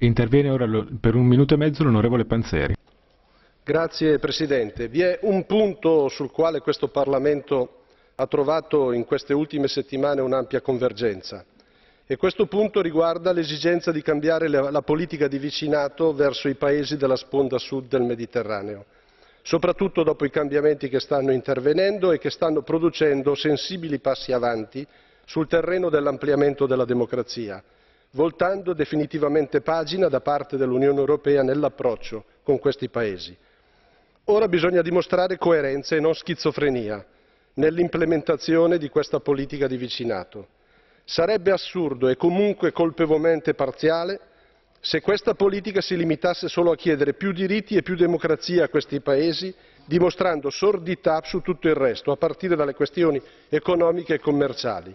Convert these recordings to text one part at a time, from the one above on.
Interviene ora per un minuto e mezzo l'onorevole Panzeri. Grazie Presidente. Vi è un punto sul quale questo Parlamento ha trovato in queste ultime settimane un'ampia convergenza e questo punto riguarda l'esigenza di cambiare la politica di vicinato verso i paesi della sponda sud del Mediterraneo, soprattutto dopo i cambiamenti che stanno intervenendo e che stanno producendo sensibili passi avanti sul terreno dell'ampliamento della democrazia voltando definitivamente pagina da parte dell'Unione Europea nell'approccio con questi Paesi. Ora bisogna dimostrare coerenza e non schizofrenia nell'implementazione di questa politica di vicinato. Sarebbe assurdo e comunque colpevolmente parziale se questa politica si limitasse solo a chiedere più diritti e più democrazia a questi Paesi, dimostrando sordità su tutto il resto, a partire dalle questioni economiche e commerciali.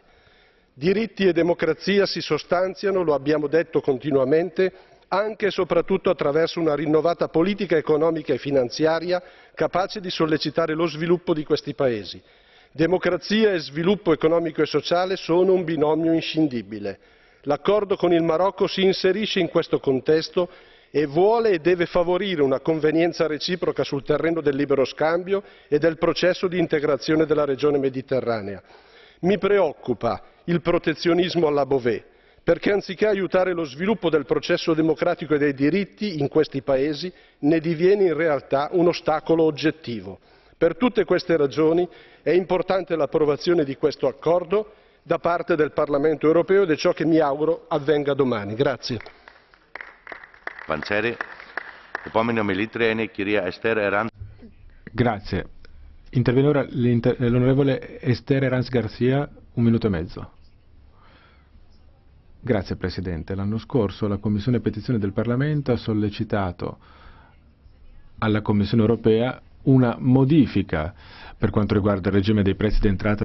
Diritti e democrazia si sostanziano, lo abbiamo detto continuamente, anche e soprattutto attraverso una rinnovata politica economica e finanziaria capace di sollecitare lo sviluppo di questi paesi. Democrazia e sviluppo economico e sociale sono un binomio inscindibile. L'accordo con il Marocco si inserisce in questo contesto e vuole e deve favorire una convenienza reciproca sul terreno del libero scambio e del processo di integrazione della regione mediterranea. Mi preoccupa il protezionismo alla Beauvais, perché anziché aiutare lo sviluppo del processo democratico e dei diritti in questi paesi, ne diviene in realtà un ostacolo oggettivo. Per tutte queste ragioni è importante l'approvazione di questo accordo da parte del Parlamento europeo ed è ciò che mi auguro avvenga domani. Grazie. Grazie. Interviene l'onorevole Esther Erans Garcia un minuto e mezzo. Grazie Presidente. L'anno scorso la Commissione Petizioni del Parlamento ha sollecitato alla Commissione Europea una modifica per quanto riguarda il regime dei prezzi d'entrata